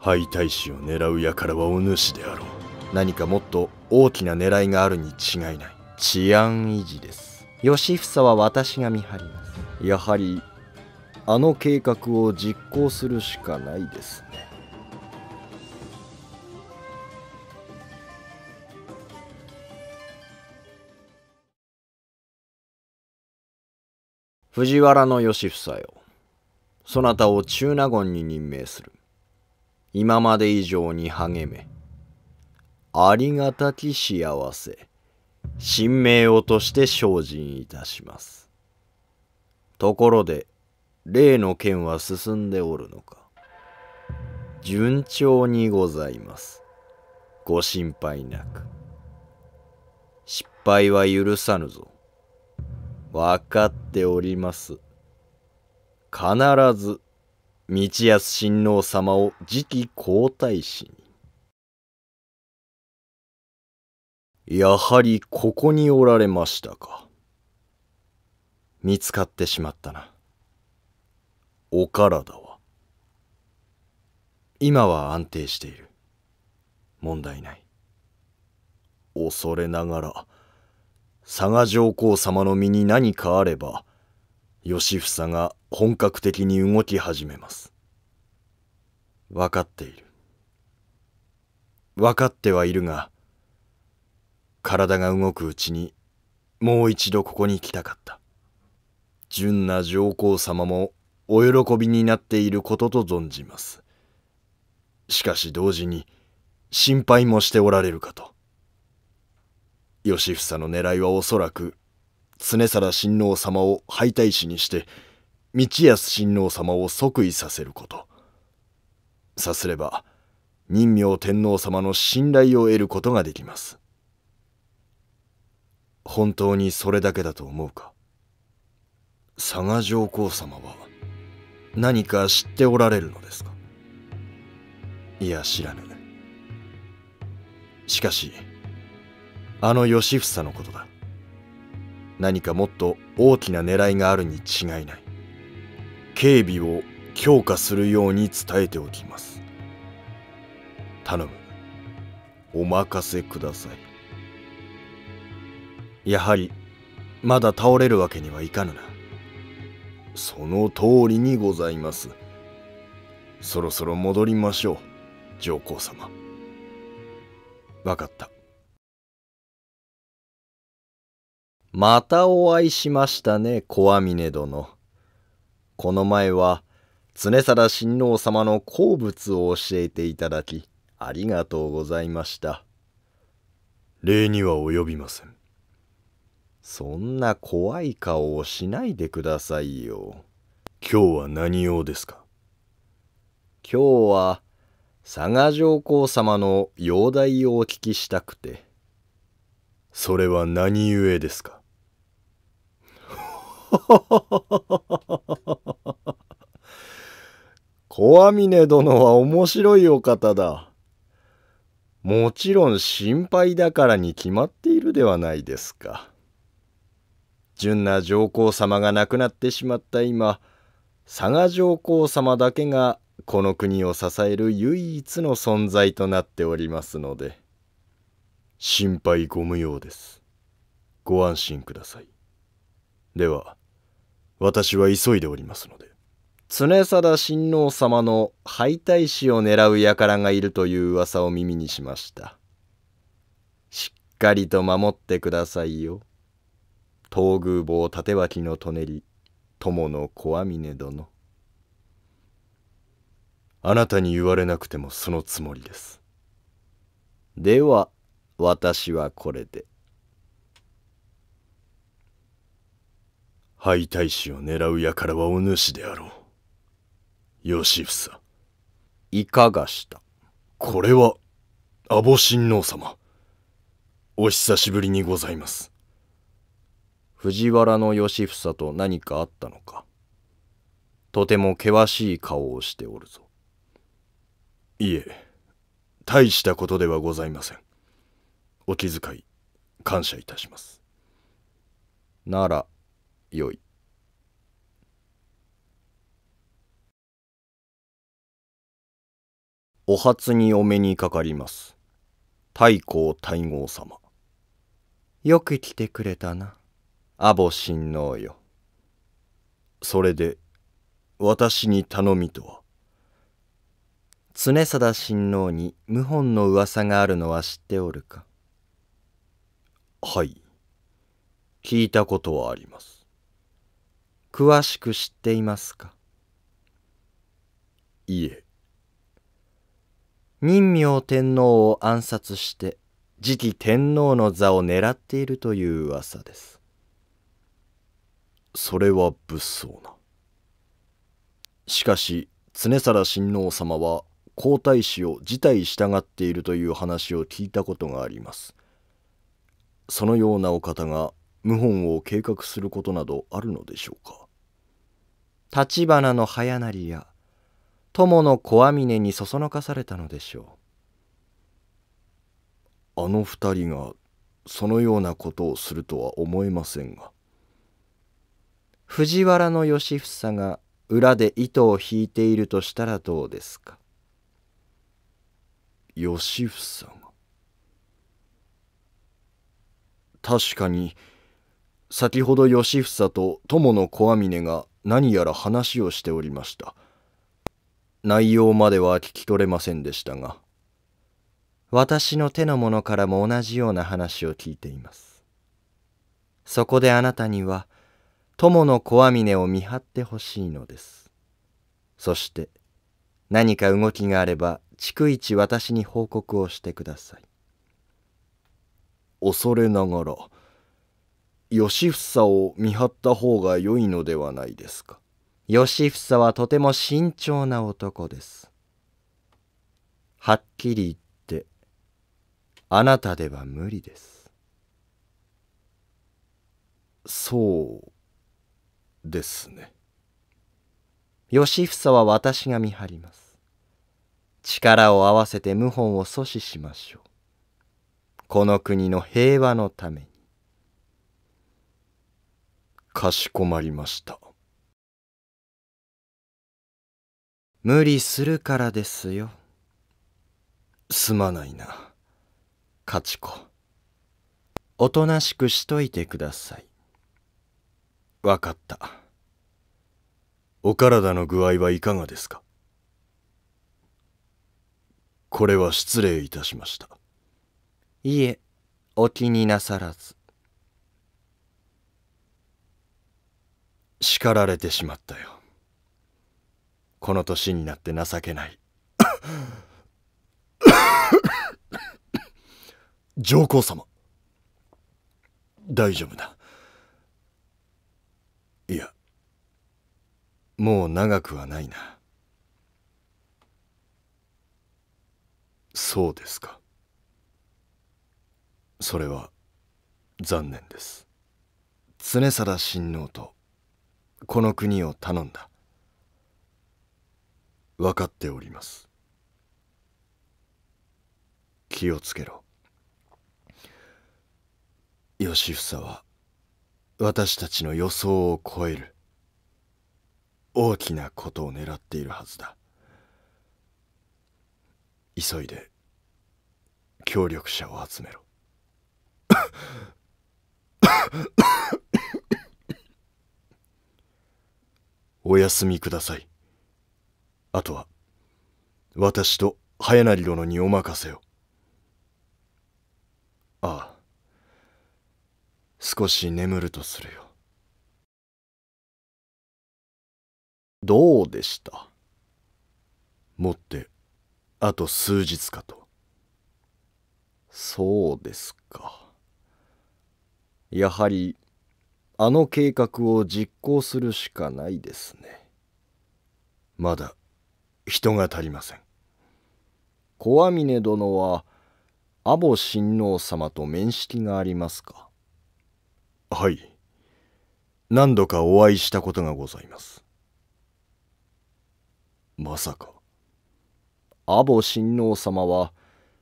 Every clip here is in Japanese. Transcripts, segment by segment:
敗退士を狙う輩はお主であろう何かもっと大きな狙いがあるに違いない治安維持です義房は私が見張りますやはりあの計画を実行するしかないですね藤原義房よそなたを中納言に任命する今まで以上に励め。ありがたき幸せ、神明をとして精進いたします。ところで、例の件は進んでおるのか。順調にございます。ご心配なく。失敗は許さぬぞ。わかっております。必ず道康親王様を次期皇太子に。やはりここにおられましたか。見つかってしまったな。お体は。今は安定している。問題ない。恐れながら、佐賀上皇様の身に何かあれば、吉房が本格的に動き始めます。分かっている。分かってはいるが、体が動くうちにもう一度ここに来たかった。純な上皇様もお喜びになっていることと存じます。しかし同時に心配もしておられるかと。義房の狙いはおそらく常貞親王様を敗退士にして道康親王様を即位させることさすれば任明天皇様の信頼を得ることができます本当にそれだけだと思うか佐賀上皇様は何か知っておられるのですかいや知らぬしかしあの義房のことだ何かもっと大きな狙いがあるに違いない警備を強化するように伝えておきます頼むお任せくださいやはりまだ倒れるわけにはいかぬなその通りにございますそろそろ戻りましょう上皇様わかったまたお会いしましたね、小網峰殿。この前は、常貞親王様の好物を教えていただき、ありがとうございました。礼には及びません。そんな怖い顔をしないでくださいよ。今日は何用ですか今日は、佐賀上皇様の容体をお聞きしたくて。それは何故ですか小網峰殿は面白いお方だ。もちろん心配だからに決まっているではないですか。純な上皇様が亡くなってしまった今、佐賀上皇様だけがこの国を支える唯一の存在となっておりますので、心配ご無用です。ご安心ください。では、私は急いでおりますので。常貞親王様の敗退死を狙う輩がいるという噂を耳にしました。しっかりと守ってくださいよ。東宮坊立脇の舎人、友の小峰殿。あなたに言われなくてもそのつもりです。では、私はこれで。敗退士を狙う輩はお主であろう。義房。いかがしたこれは、阿保親王様。お久しぶりにございます。藤原義房と何かあったのか。とても険しい顔をしておるぞ。いえ、大したことではございません。お気遣い、感謝いたします。なら、良い。お初にお目にかかります。太閤太后様。よく来てくれたな、阿保親王よ。それで、私に頼みとは常貞親王に謀反の噂があるのは知っておるかはい、聞いたことはあります。詳しく知っていますかいえ任明天皇を暗殺して次期天皇の座を狙っているという噂ですそれは物騒なしかし常皿親王様は皇太子を辞退したがっているという話を聞いたことがありますそのようなお方が謀反を計画することなどあるのでしょうか橘の早なりや友の小網峰にそそのかされたのでしょうあの二人がそのようなことをするとは思えませんが藤原義房が裏で糸を引いているとしたらどうですか義房が確かに先ほど義房と友の小網峰が何やら話をしておりました内容までは聞き取れませんでしたが私の手の者からも同じような話を聞いていますそこであなたには友の小網峰を見張ってほしいのですそして何か動きがあれば逐一私に報告をしてください恐れながら吉房を見張った方が良いのではないですか。吉房はとても慎重な男です。はっきり言って、あなたでは無理です。そうですね。吉房は私が見張ります。力を合わせて謀反を阻止しましょう。この国の平和のために。かしこまりました無理するからですよすまないなカチコおとなしくしといてくださいわかったお体の具合はいかがですかこれは失礼いたしましたいえお気になさらず叱られてしまったよこの年になって情けない 上皇様大丈夫だいやもう長くはないなそうですかそれは残念です常貞親王とこの国を頼んだ分かっております気をつけろ義房は私たちの予想を超える大きなことを狙っているはずだ急いで協力者を集めろお休みください。あとは、私と早成殿にお任せを。ああ、少し眠るとするよ。どうでしたもって、あと数日かと。そうですか。やはり、あの計画を実行するしかないですねまだ人が足りません小網峰殿は阿保親王様と面識がありますかはい何度かお会いしたことがございますまさか阿保親王様は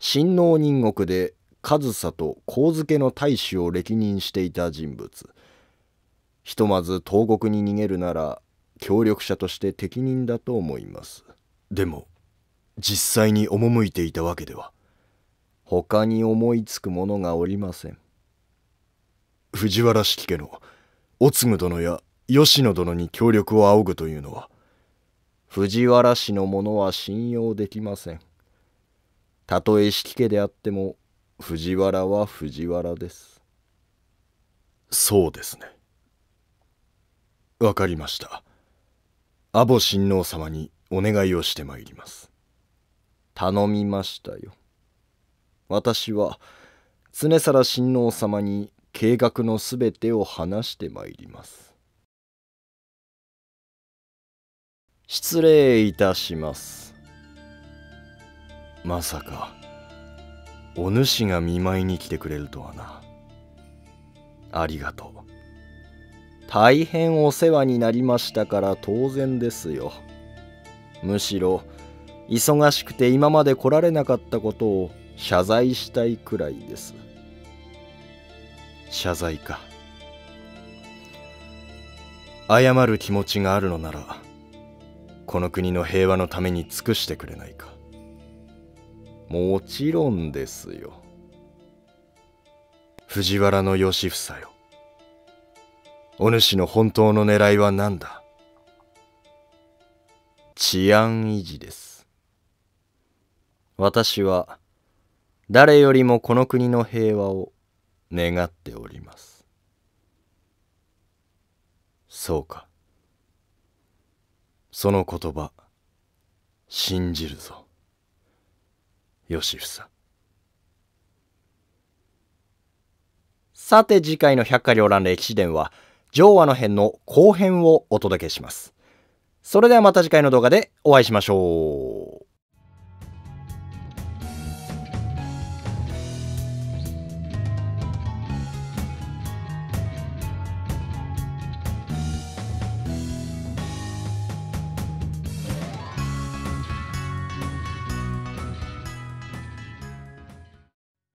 親王人国で上総と上野の大使を歴任していた人物ひとまず東国に逃げるなら協力者として適任だと思いますでも実際に赴いていたわけでは他に思いつく者がおりません藤原式家のおつ殿や吉野殿に協力を仰ぐというのは藤原氏の者は信用できませんたとえ式家であっても藤原は藤原ですそうですねわかりました阿保親王様にお願いをしてまいります頼みましたよ私は常更親王様に計画のすべてを話してまいります失礼いたしますまさかお主が見舞いに来てくれるとはなありがとう大変お世話になりましたから当然ですよ。むしろ、忙しくて今まで来られなかったことを謝罪したいくらいです。謝罪か。謝る気持ちがあるのなら、この国の平和のために尽くしてくれないか。もちろんですよ。藤原の義房よ。お主の本当の狙いは何だ治安維持です。私は誰よりもこの国の平和を願っております。そうか。その言葉、信じるぞ。吉房。さて次回の百花繚乱歴史伝は、上話の編の後編をお届けします。それではまた次回の動画でお会いしましょう。